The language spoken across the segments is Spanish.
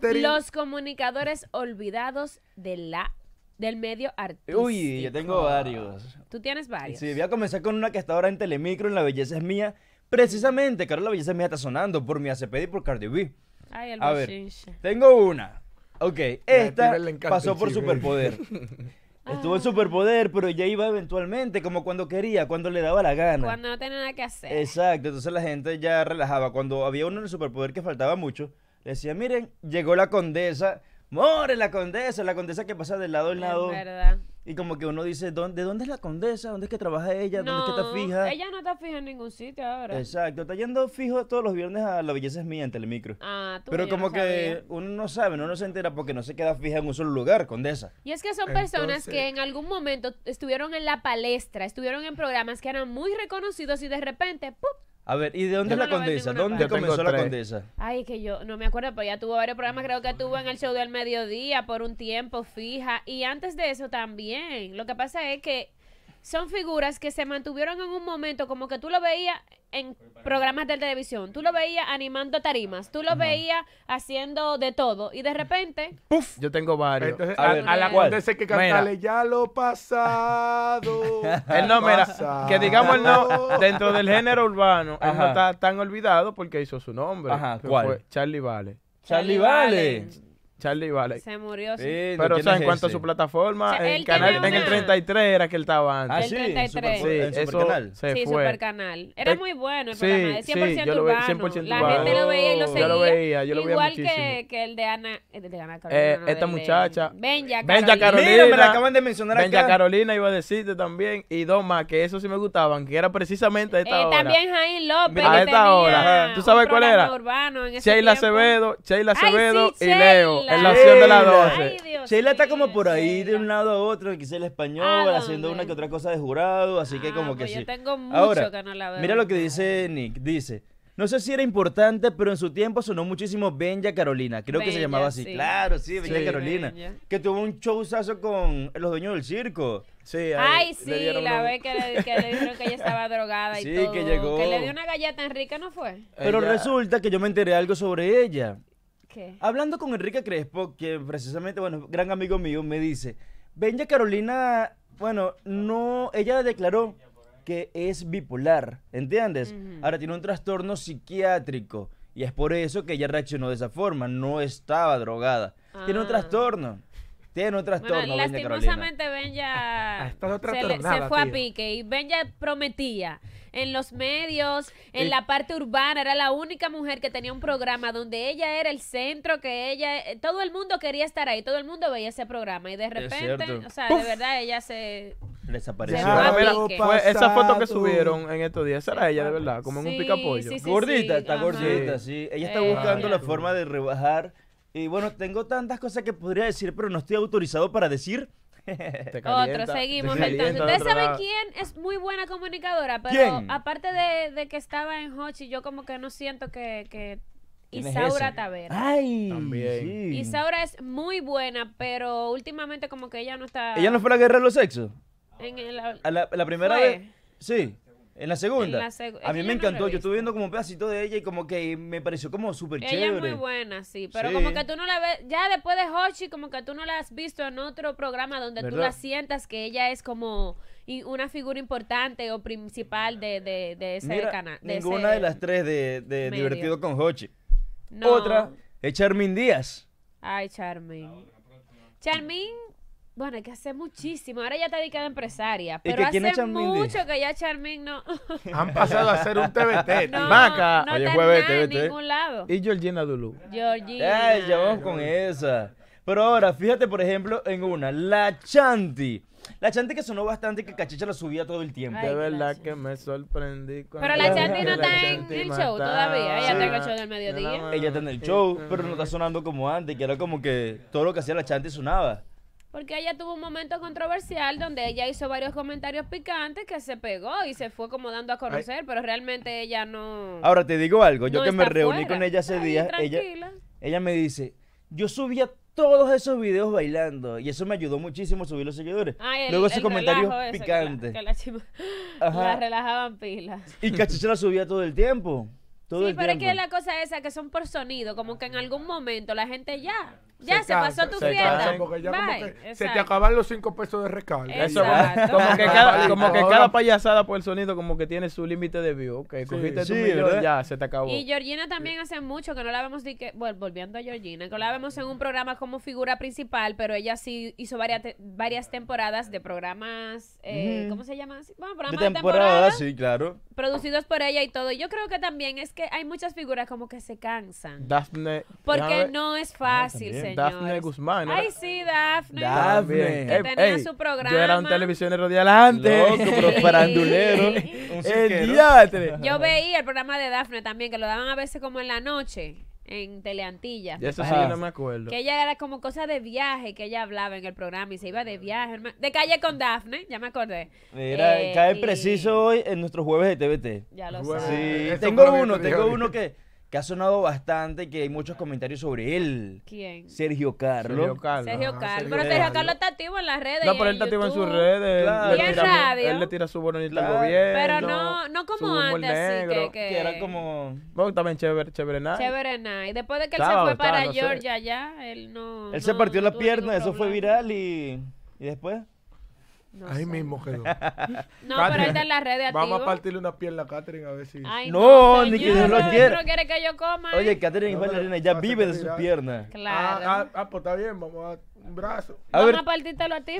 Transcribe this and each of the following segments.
Los comunicadores olvidados de la del medio artístico. Uy, yo tengo varios. Tú tienes varios. Sí, voy a comenzar con una que está ahora en Telemicro, en La Belleza es Mía. Precisamente, claro, La Belleza es Mía está sonando por mi ACP y por Cardi B. Ay, el a tengo una. Ok, esta pasó por superpoder. Estuvo en superpoder, pero ya iba eventualmente, como cuando quería, cuando le daba la gana. Cuando no tenía nada que hacer. Exacto, entonces la gente ya relajaba. Cuando había uno en el superpoder que faltaba mucho, decía, miren, llegó la condesa. More, la condesa, la condesa que pasa del lado al lado. verdad. Y como que uno dice, ¿de dónde es la condesa? ¿Dónde es que trabaja ella? ¿Dónde es que está fija? Ella no está fija en ningún sitio ahora. Exacto, está yendo fijo todos los viernes a La Belleza es Mía en Telemicro. Ah, tú Pero como que uno no sabe, uno no se entera porque no se queda fija en un solo lugar, condesa. Y es que son personas que en algún momento estuvieron en la palestra, estuvieron en programas que eran muy reconocidos y de repente, ¡pum! A ver, ¿y de dónde es la condesa? ¿Dónde comenzó la condesa? Ay, que yo no me acuerdo, pero ya tuvo varios programas, creo que tuvo en el show del mediodía por un tiempo fija. Y antes de eso también. Lo que pasa es que son figuras que se mantuvieron en un momento como que tú lo veías en programas de televisión, tú lo veías animando tarimas, tú lo veías haciendo de todo y de repente... ¡Puf! Yo tengo varios. Entonces, a, a la cual que ya lo pasado. el no, mira, que digamos no, dentro del género urbano, él no está tan olvidado porque hizo su nombre. Ajá, ¿cuál? Fue Charlie Vale. Charlie vale. Charlie Valley. Se murió, sí. sí eh, pero, o en cuanto a su plataforma, el canal, en el 33 era que él estaba ah, antes. Ah, sí, el 33. Sí, ¿En su canal. Se sí, fue. canal. Era muy bueno el sí, programa, 100%, yo lo urbano. La gente lo veía y lo seguía. Yo lo veía, yo lo veía Igual Que, que el de Ana, el de Ana Carolina. Eh, esta muchacha. Benja Carolina. Benja Carolina. me la acaban de mencionar Benja Carolina iba a decirte también. Y dos más, que eso sí me gustaban, que era precisamente a esta eh, hora. También Jaime López. A esta hora. ¿Tú sabes cuál era? Sheila Acevedo, Sheila Acevedo y Leo en la opción de la 12. Sí, está como por ahí de un lado a otro, quizá el español, haciendo una que otra cosa de jurado, así que ah, como que pues sí. Yo tengo mucho Ahora, que no la veo. Mira lo que dice Nick, dice... No sé si era importante, pero en su tiempo sonó muchísimo Benja Carolina. Creo que se llamaba así. Claro, sí, Benja Carolina. Que tuvo un showzazo con los dueños del circo. Sí, Ay, sí, la vez que le, dijeron que ella estaba drogada y sí, que llegó. Que le dio una galleta en rica, ¿no fue? Pero resulta que yo me enteré algo sobre ella. Hablando con Enrique Crespo, que precisamente, bueno, gran amigo mío, me dice, Benja Carolina, bueno, no, ella declaró que es bipolar, ¿entiendes? Ahora tiene un trastorno psiquiátrico y es por eso que ella reaccionó de esa forma, no estaba drogada. Tiene un ah. trastorno. Tiene trastorno. lastimosamente Benja se, se, fue a pique y Benja prometía en los medios, en eh. la parte urbana, era la única mujer que tenía un programa donde ella era el centro, que ella, eh, todo el mundo quería estar ahí, todo el mundo veía ese programa y de repente, o sea, de verdad ella se desapareció. Ah, esa foto que subieron en estos días, esa era ella de verdad, como en un picapollo. gordita, está gordita, sí. Ella está eh, buscando la forma de rebajar y bueno, tengo tantas cosas que podría decir, pero no estoy autorizado para decir. Otro, seguimos entonces. Ustedes saben quién es muy buena comunicadora, pero aparte de, que estaba en Hochi, yo como que no siento que, Isaura Tavera. Ay, También. Isaura es muy buena, pero últimamente como que ella no está. ¿Ella no fue la guerra de los sexos? En la, primera vez. Sí. En la segunda. a mí me encantó. yo estuve viendo como un pedacito de ella y como que me pareció como súper chévere. Ella es muy buena, sí. Pero como que tú no la ves, ya después de Hochi, como que tú no la has visto en otro programa donde tú la sientas que ella es como una figura importante o principal de, de, ese canal. Ninguna de las tres de, Divertido con Hochi. No. Otra es Charmin Díaz. Ay, Charmin. Charmin bueno, hay que hacer muchísimo. Ahora ya está dedicada a empresaria. Pero hace mucho que ya Charmin no. Han pasado a ser un TBT. Maca. No Oye, jueves, en ningún lado. Y Georgina Dulu. Georgina. Ay, ya vamos con esa. Pero ahora, fíjate, por ejemplo, en una. La Chanti. La Chanti que sonó bastante que Cachicha la subía todo el tiempo. de verdad que me sorprendí. Pero la Chanti no está en el show todavía. Ella está en el show del mediodía. Ella está en el show, pero no está sonando como antes, que era como que todo lo que hacía la Chanti sonaba porque ella tuvo un momento controversial donde ella hizo varios comentarios picantes que se pegó y se fue como dando a conocer, pero realmente ella no. Ahora te digo algo, yo que me reuní con ella hace día días, ella, ella me dice, yo subía todos esos videos bailando y eso me ayudó muchísimo a subir los seguidores. Luego ese comentarios picantes. Que la, relajaban pilas. Y Cachicha la subía todo el tiempo. Todo sí, pero es que la cosa esa que son por sonido, como que en algún momento la gente ya ya se, pasó tu se se te acaban los cinco pesos de rescate como, que cada, payasada por el sonido, como que tiene su límite de view. cogiste tu ya se te acabó. Y Georgina también hace mucho que no la vemos, que, bueno, volviendo a Georgina, que la vemos en un programa como figura principal, pero ella sí hizo varias, varias temporadas de programas, eh, ¿cómo se llama? Bueno, programas de temporada, sí, claro. Producidos por ella y todo. Yo creo que también es que hay muchas figuras como que se cansan. Daphne. Porque no es ah, fácil, Daphne Dafne Guzmán. Ay, sí, Dafne. Dafne. Que tenía su programa. Yo era un televisión de adelante. Loco, pero farandulero. el diatre. Yo veía el programa de Dafne también, que lo daban a veces como en la noche en Teleantilla. eso ah. sí, no me acuerdo. Que ella era como cosa de viaje, que ella hablaba en el programa y se iba de viaje. De calle con Dafne, ya me acordé. Mira, eh, cae preciso hoy en nuestro jueves de TVT. Ya lo sé. Sí, tengo uno, tengo uno que que ha sonado bastante, que hay muchos comentarios sobre él. ¿Quién? Sergio Carlos. Sergio Carlos. Sergio Carlos. Pero Sergio Carlos está activo en las redes. No, pero él está activo en sus redes. Claro. Él, radio. Él le tira su bonita al gobierno. Pero no, no como antes, así que, que, era como... Bueno, también chévere, chévere nada. Chévere nada. Y después de que él se fue para Georgia ya, él no... Él se partió las la pierna, eso fue viral y... ¿Y después? Ahí mismo quedó. No, pero ahí está en las redes Vamos a partirle una pierna a Catherine a ver si. no, ni que no lo quiera. quiere que yo coma. Oye, Catherine y es ya vive de sus piernas. Ah, ah, claro. Ah, ah, pues está bien, vamos a un brazo. A vamos a a ti.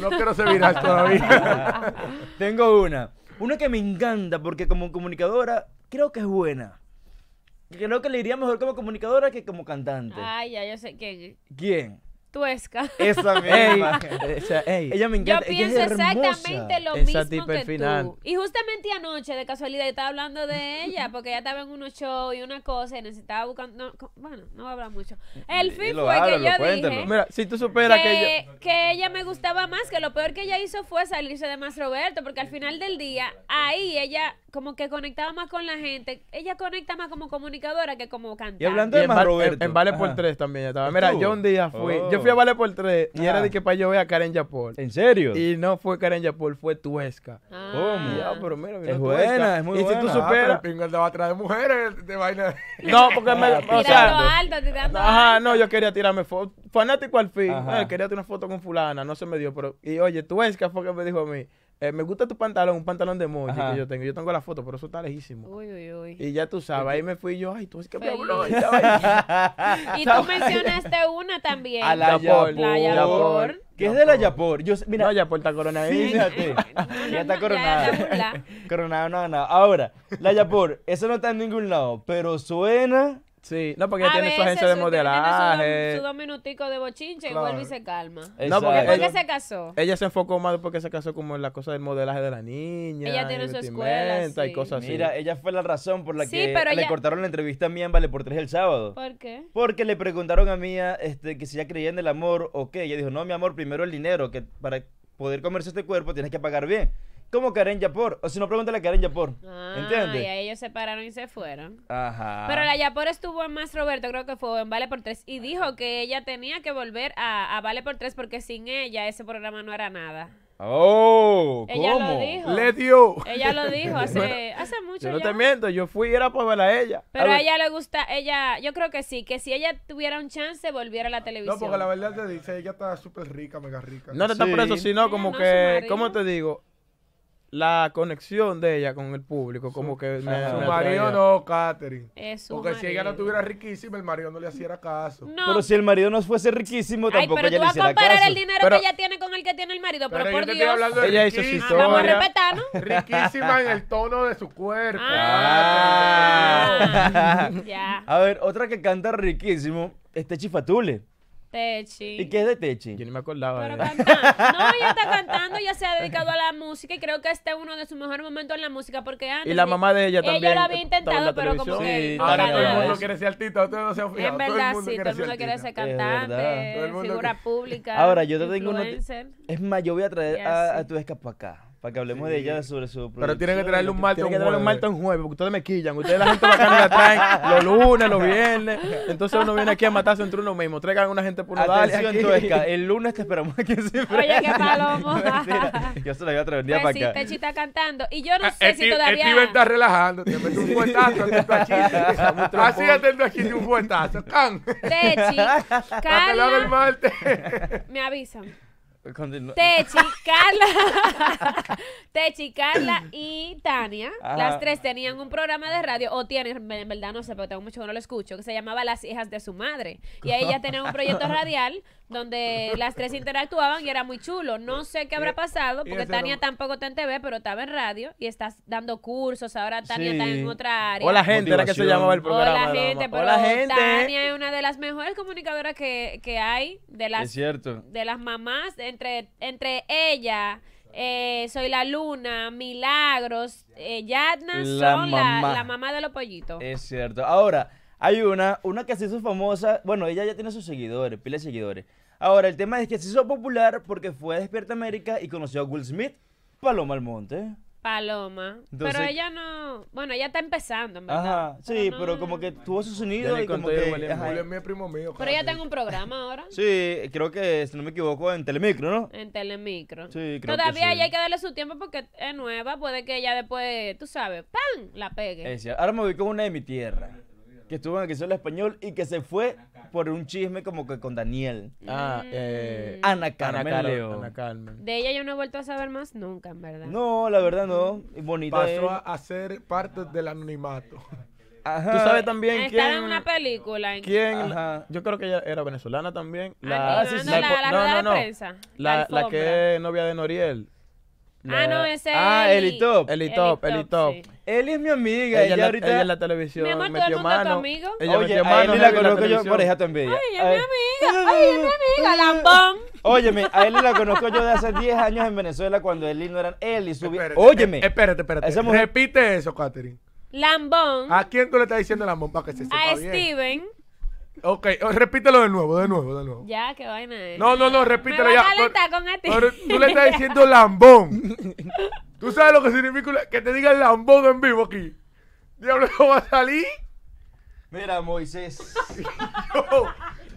No, quiero ser viral todavía. Tengo una. Una que me encanta porque como comunicadora creo que es buena. Creo que le iría mejor como comunicadora que como cantante. Ay, ya, yo sé quién. ¿Quién? Tuesca. Esa misma. Ey, o ella me encanta. Yo pienso exactamente lo mismo que tú. Y justamente anoche, de casualidad, yo estaba hablando de ella, porque ella estaba en unos shows y una cosa y necesitaba buscando... bueno, no voy a hablar mucho. El fin fue que yo dije... Mira, si tú superas que, que, ella me gustaba más, que lo peor que ella hizo fue salirse de Más Roberto, porque al final del día, ahí ella como que conectaba más con la gente. Ella conecta más como comunicadora que como cantante. Y hablando de Más Roberto. En, Vale por Tres también estaba. Mira, yo un día fui yo fui a Vale por tres y era de que para yo Vea a Karen Yapol. ¿En serio? Y no fue Karen Yapol, fue Tuesca. Ah. ¿Cómo? pero mira, es buena, es muy buena. Y si tú superas. Ah, te va atrás de mujeres, de vaina. No, porque me. O sea, alto, tirando Ajá, no, yo quería tirarme fue Fanático al fin. Eh, quería tirar una foto con Fulana, no se me dio, pero. Y oye, Tuesca fue que me dijo a mí eh, me gusta tu pantalón, un pantalón de emoji que yo tengo. Yo tengo la foto, pero eso está lejísimo. Uy, uy, uy. Y ya tú sabes, ahí me fui yo, ay, tú es que me habló. y tú mencionaste una también. A la Yapor. La ¿Qué es de la Yapor? Yo, mira. la Yapor está coronada. Sí. Fíjate. ya está coronada. coronada no ha Ahora, la Yapor, eso no está en ningún lado, pero suena Sí, no, porque ella tiene su agencia de modelaje. Su, su, dos minuticos de bochinche y vuelve y se calma. No, porque ¿Por se casó? Ella se enfocó más porque se casó como en la cosa del modelaje de la niña. Ella tiene su escuela. Sí. Y cosas así. Mira, ella fue la razón por la que le cortaron la entrevista a Mía en Vale por tres el sábado. ¿Por qué? Porque le preguntaron a Mía este, que si ella creía en el amor o qué. Ella dijo, no, mi amor, primero el dinero, que para poder comerse este cuerpo tienes que pagar bien como Karen Yapor. O si no, pregúntale a Karen Yapor. Ah, ¿Entiendes? Y ellos se pararon y se fueron. Ajá. Pero la Yapor estuvo en más Roberto, creo que fue en Vale por Tres, y dijo que ella tenía que volver a, Vale por Tres porque sin ella ese programa no era nada. Oh, ¿cómo? Le dio. Ella lo dijo hace, hace mucho. Yo no te miento, yo fui era para ver a ella. Pero a, ella le gusta, ella, yo creo que sí, que si ella tuviera un chance volviera a la televisión. No, porque la verdad te dice, ella está súper rica, mega rica. No te está por eso, sino como que, ¿cómo te digo? la conexión de ella con el público, como que ah, su, me, marido no, Catherine. Porque si ella no tuviera riquísima, el marido no le haciera caso. Pero si el marido no fuese riquísimo, tampoco ella le caso. vas a comparar el dinero que ella tiene con el que tiene el marido, pero, por Dios. ella hizo su historia. Ah, vamos a Riquísima en el tono de su cuerpo. Ah. ya. A ver, otra que canta riquísimo, este Chifatule. Techi. ¿Y qué es de Techi? Yo ni me acordaba. Pero No, ella está cantando, ella se ha dedicado a la música y creo que este es uno de sus mejores momentos en la música porque antes. Y la mamá de ella también. Ella lo había intentado, pero como que. Sí, ahora todo el mundo quiere ser artista, ustedes no se han En verdad, todo el mundo sí, todo el mundo quiere ser cantante, figura pública. Ahora, yo te tengo uno. Es más, yo voy a traer a, tu escapo acá. Para que hablemos de ella sobre su producción. Pero tienen que traerle un malto que jueves. un jueves, porque ustedes me quillan. Ustedes la gente bacana la traen los lunes, los viernes. Entonces uno viene aquí a matarse entre uno mismo. Traigan una gente por Atención, tuesca. El lunes te esperamos aquí siempre. Oye, qué palomo. yo se la voy a traer un día pues para sí, acá. está cantando. Y yo no ah, sé si todavía... El está relajando. Te meto un fuertazo atento aquí. Así atento aquí un fuertazo Can. Techi. Carla. Me avisan. Techi, Carla, Techi, Carla y Tania, las tres tenían un programa de radio, o tienen, en verdad no sé, pero tengo mucho que no lo escucho, que se llamaba Las hijas de su madre. Y ahí ya tenían un proyecto radial donde las tres interactuaban y era muy chulo. No sé qué habrá pasado, porque Tania tampoco está en TV, pero estaba en radio y estás dando cursos. Ahora Tania está en otra área. Hola gente, era que se llamaba el programa. gente, Hola, gente. Tania es una de las mejores comunicadoras que, hay de las, de las mamás entre, ella, eh, Soy la Luna, Milagros, eh, Yadna, son La, mamá de los pollitos. Es cierto. Ahora, hay una, una que se hizo famosa. Bueno, ella ya tiene sus seguidores, pila de seguidores. Ahora, el tema es que se hizo popular porque fue a Despierta América y conoció a Will Smith, Paloma Almonte. Paloma. pero ella no. Bueno, ella está empezando, en verdad. Ajá, sí, pero, como que tuvo su sonido y como que. es mi primo mío. Pero ella tiene un programa ahora. sí, creo que, si no me equivoco, en Telemicro, ¿no? En Telemicro. Sí, creo Todavía que hay que darle su tiempo porque es nueva. Puede que ella después, tú sabes, ¡pam! la pegue. ahora me voy con una de mi tierra que estuvo en hizo el Español y que se fue por un chisme como que con Daniel. Ah, mm. eh, Ana Carmen. De ella yo no he vuelto a saber más nunca, en verdad. No, la verdad no. Mm. Bonita. Pasó a ser parte del anonimato. Ajá. Tú sabes también quién. en una película. ¿Quién? Yo creo que ella era venezolana también. Ah, ah, la, no, no, no. la que es novia de Noriel. Ah, no, ese es. Ah, Eli Top. Eli Top, Eli Top. Eli es mi amiga. Ella, ella ahorita. en la televisión. Mi amor, todo el mundo es tu amigo. Ella Oye, a la conozco yo por ella envidia. Ay, ella es mi amiga. Ay, es mi amiga, lambón. Óyeme, a Eli la conozco yo de hace 10 años en Venezuela cuando Eli no era Eli. Óyeme. Espérate, espérate. mujer... Repite eso, Katherine. Lambón. ¿A quién tú le estás diciendo lambón para que se sepa A Steven. Ok, oh, repítelo de nuevo, de nuevo, de nuevo. Ya, qué vaina es. No, no, no, repítelo Me ya. A con este. a tú le estás diciendo lambón. ¿Tú sabes lo que significa que te digan lambón en vivo aquí? Diablo, ¿cómo va a salir? Mira, Moisés. yo,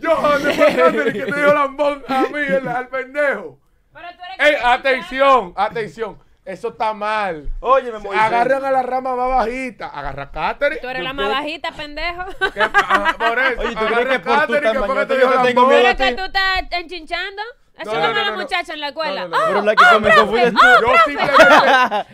yo, no que te dijo lambón a mí, al pendejo. Pero tú eres Ey, atención, atención. Eso está mal. Oye, me Moisés. Agarran a la rama más bajita. Agarra a Katherine. Tú eres la más bajita, pendejo. Ah, por eso. Oye, ¿tú crees que por tu tamaño, que te dijo la crees que tú estás enchinchando. Eso no, como no, los en la escuela. Oh, pero oh, Yo simplemente.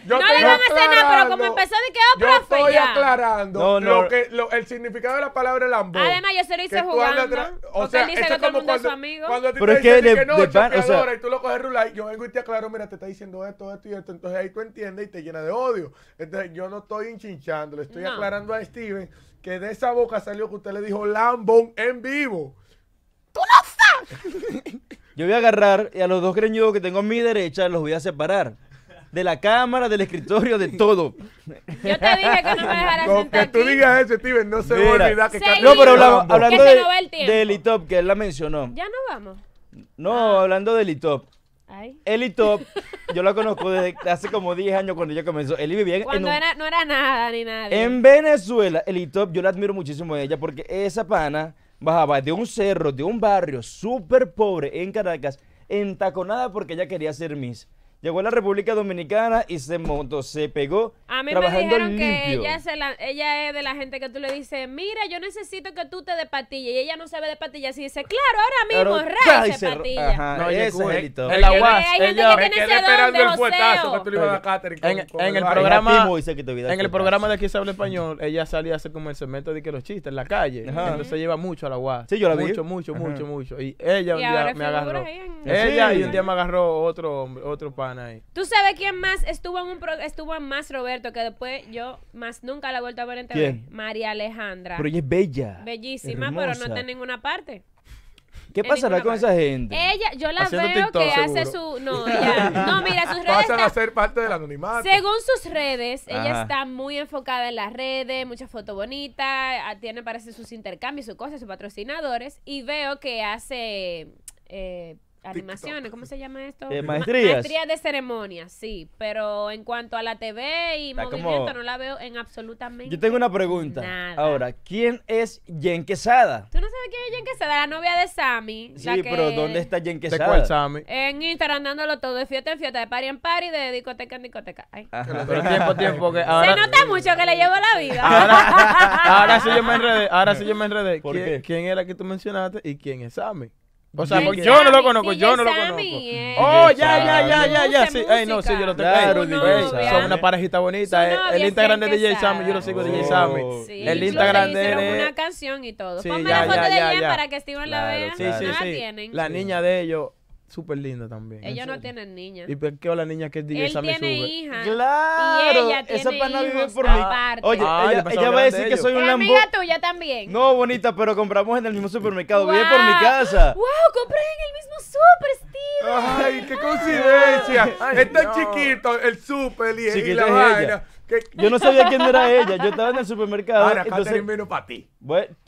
no le van a hacer nada, pero como empezó de que, oh, yo Estoy aclarando Lo que, el significado de la palabra lambón. Además, yo se lo hice jugando. O sea, dice que es todo cuando, su amigo. Cuando pero te es que, no, pan, o sea, y tú lo coges y yo vengo y te aclaro, mira, te está diciendo esto, esto y esto. Entonces ahí tú entiendes y te llena de odio. Entonces yo no estoy hinchinchando, le estoy aclarando a Steven que de esa boca salió que usted le dijo lambón en vivo. ¡Tú no sabes! Yo voy a agarrar y a los dos greñudos que tengo a mi derecha los voy a separar. De la cámara, del escritorio, de todo. Yo te dije que no me dejaras que tú digas eso, Steven, no se va a que No, pero hablando de, de Elitop, que él la mencionó. Ya no vamos. No, ah. hablando de Elitop. Ay. Elitop, yo la conozco desde hace como 10 años cuando ella comenzó. Eli vivía en, Cuando era, no era nada ni nada en Venezuela. Elitop, yo la admiro muchísimo a ella porque esa pana bajaba de un cerro, de un barrio súper pobre en Caracas, entaconada porque ella quería ser Miss. Llegó a la República Dominicana y se montó, se pegó. A mí me dijeron que ella, se la, ella es de la gente que tú le dices, mira, yo necesito que tú te des patilla. Y ella no sabe de patilla. Así dice, claro, ahora mismo, claro, no, es el, Ella esperando el fuetazo que tú le ibas a En, el, programa, en el programa de aquí se habla español, ella salía a hacer como el cemento de que los chistes en la calle. Entonces Entonces lleva mucho a la UAS Sí, yo la vi. Mucho, mucho, mucho, mucho. Y ella un día me agarró. Eh, ella y un día me agarró otro hombre, otro pan ¿Tú sabes quién más estuvo en un pro, estuvo en más Roberto que después yo más nunca la he vuelto a ver en TV? María Alejandra. Pero ella es bella. Bellísima, pero no está en ninguna parte. ¿Qué pasará con esa gente? Ella, yo la veo que hace su. No, ella. No, mira, sus redes. Pasan a ser parte del anonimato. Según sus redes, ella está muy enfocada en las redes, muchas fotos bonitas, tiene, parece, sus intercambios, sus cosas, sus patrocinadores. Y veo que hace. Eh, animaciones, ¿cómo se llama esto? Eh, maestría maestrías. de ceremonias, sí. Pero en cuanto a la TV y movimiento, no la veo en absolutamente. Yo tengo una pregunta. Ahora, ¿quién es Jen Quesada? ¿Tú no sabes quién es Jen Quesada? La novia de Sammy. Sí, pero ¿dónde está Jen Quesada? ¿De cuál Sammy? En Instagram dándolo todo, de fiesta en fiesta, de party en party, de discoteca en discoteca. Ay. Pero tiempo, tiempo, que Se nota mucho que le llevo la vida. Ahora, sí yo me enredé, ahora sí yo me enredé. ¿Quién, ¿Quién era que tú mencionaste y quién es Sammy? O sea, porque yo no lo conozco, yo no lo conozco. Eh. Oh, ya, ya, ya, ya, ya. Sí, ay, no, sí, yo lo tengo. Claro, son una parejita bonita. Eh. El Instagram de DJ Sammy, yo lo sigo oh. de DJ Sammy. El Instagram de una canción y todo. Ponme la foto de ella para que Steven la vea. Sí, sí, sí. La niña de ellos súper linda también. Ellos no tienen niña. ¿Y por qué o la niña que es DJ Él tiene hija. ¡Claro! Y ella tiene Esa vive por Oye, ah, ella, va a decir que soy un lambo. amiga tuya también. No, bonita, pero compramos en el mismo supermercado. Vive por mi casa. ¡Wow! Compré en el mismo super! Ay, qué coincidencia. es chiquito el súper y, la vaina. Yo no sabía quién era ella. Yo estaba en el supermercado. Ahora, entonces... vino para ti.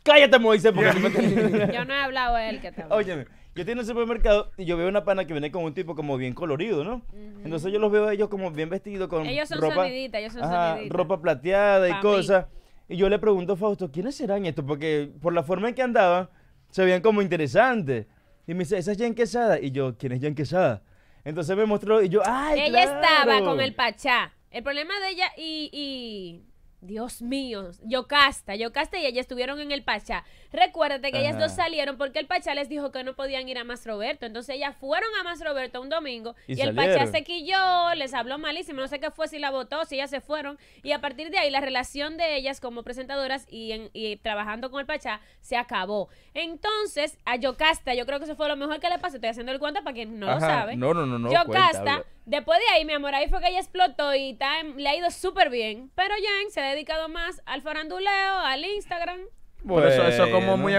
cállate, Moisés, porque Yo no he hablado de él que te Óyeme, yo estoy en el supermercado y yo veo una pana que viene con un tipo como bien colorido, ¿no? Entonces yo los veo a ellos como bien vestidos con ropa... ellos son Ropa plateada y cosas. Y yo le pregunto a Fausto, ¿quiénes serán estos? Porque por la forma en que andaban, se veían como interesantes. Y me dice, esa es Jen Quesada. Y yo, ¿quién es Jen Quesada? Entonces me mostró y yo, ¡ay! Ella estaba con el Pachá. El problema de ella y Dios mío, Yocasta, Yocasta y ella estuvieron en el Pachá. Recuérdate que ellas dos salieron porque el Pachá les dijo que no podían ir a Más Roberto. Entonces ellas fueron a Más Roberto un domingo y, el Pachá se quilló, les habló malísimo, no sé qué fue, si la votó, si ellas se fueron. Y a partir de ahí la relación de ellas como presentadoras y, trabajando con el Pachá se acabó. Entonces a Yocasta, yo creo que eso fue lo mejor que le pasó. Estoy haciendo el cuento para quien no lo sabe. No, no, no, no. Yocasta. Después de ahí, mi amor, ahí fue que ella explotó y le ha ido súper bien. Pero Jen se ha dedicado más al faranduleo, al Instagram. Bueno, eso, es como muy,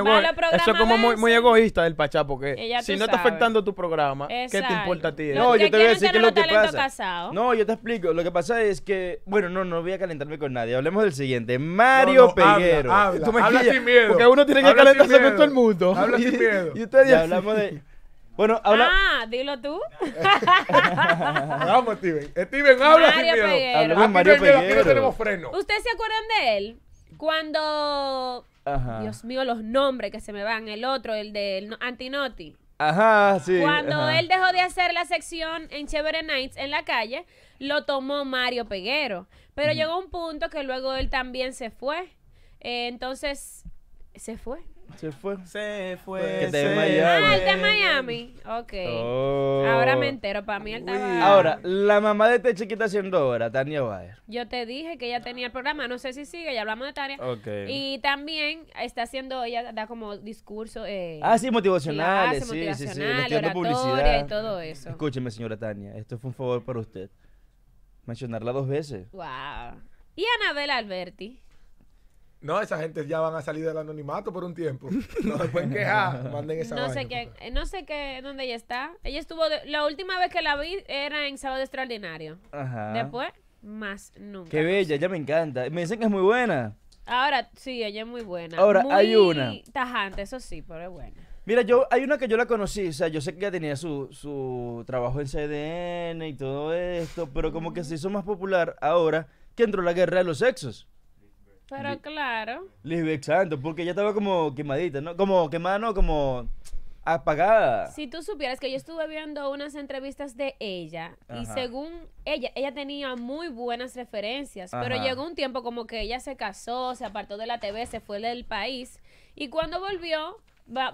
egoísta del Pachá, porque si no está afectando tu programa, ¿qué te importa a ti? No, yo te voy a decir lo que pasa. No, yo te explico. Lo que pasa es que, bueno, no, no voy a calentarme con nadie. Hablemos del siguiente. Mario Peguero. Habla, sin miedo. Porque uno tiene que calentarse con todo el mundo. Habla sin miedo. Y ustedes... Ya de... Bueno, habla. Ah, dilo tú. Vamos, Steven. Steven, habla Mario Mario no tenemos freno. ¿Ustedes se acuerdan de él? Cuando. Dios mío, los nombres que se me van. El otro, el de Antinoti. Ajá, sí. Cuando él dejó de hacer la sección en Chévere Nights en la calle, lo tomó Mario Peguero. Pero llegó un punto que luego él también se fue. Eh, entonces, se fue. Se fue. Se fue. de Miami. Ah, el de Miami. Ok. Oh. Ahora me entero. Para mí él estaba. Ahora, la mamá de este chiquita haciendo ahora Tania Baer. Yo te dije que ella tenía el programa. No sé si sigue, ya hablamos de Tania. Ok. Y también está haciendo, ella da como discurso. Eh, ah, sí, motivacionales. Sí, motivacional, sí, sí, sí. publicidad. y todo eso. Escúcheme, señora Tania. Esto fue un favor para usted. Mencionarla dos veces. Wow. Y Anabel Alberti. No, esa gente ya van a salir del anonimato por un tiempo. No se pueden manden esa no sé qué, eh, No sé qué, dónde ella está. Ella estuvo, la última vez que la vi era en Sábado Extraordinario. Ajá. Después, más nunca. Qué bella, ella me encanta. Me dicen que es muy buena. Ahora, sí, ella es muy buena. Ahora, hay una. tajante, eso sí, pero es buena. Mira, yo, hay una que yo la conocí, o sea, yo sé que tenía su, su trabajo en CDN y todo esto, pero como que se hizo más popular ahora que entró la guerra de los sexos. Pero claro. Lisbeth Santos, porque ella estaba como quemadita, ¿no? Como quemada, no, como apagada. Si tú supieras que yo estuve viendo unas entrevistas de ella y según ella, ella tenía muy buenas referencias, pero llegó un tiempo como que ella se casó, se apartó de la TV, se fue del país y cuando volvió,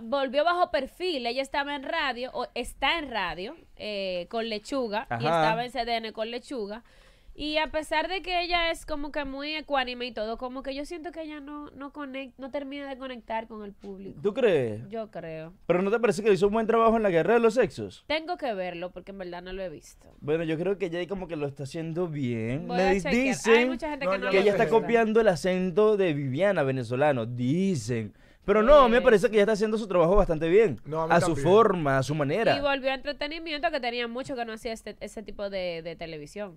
volvió bajo perfil, ella estaba en radio, o está en radio eh, con lechuga y estaba en CDN con lechuga. Y a pesar de que ella es como que muy ecuánime y todo, como que yo siento que ella no, no, no termina de conectar con el público. ¿Tú crees? Yo creo. ¿Pero no te parece que hizo un buen trabajo en la guerra de los sexos? Tengo que verlo porque en verdad no lo he visto. Bueno, yo creo que ella como que lo está haciendo bien. Me dicen que, ella está copiando el acento de Viviana, venezolano. Dicen. Pero no, me parece que ella está haciendo su trabajo bastante bien. a, su forma, a su manera. Y volvió a entretenimiento que tenía mucho que no hacía este, ese tipo de, de televisión.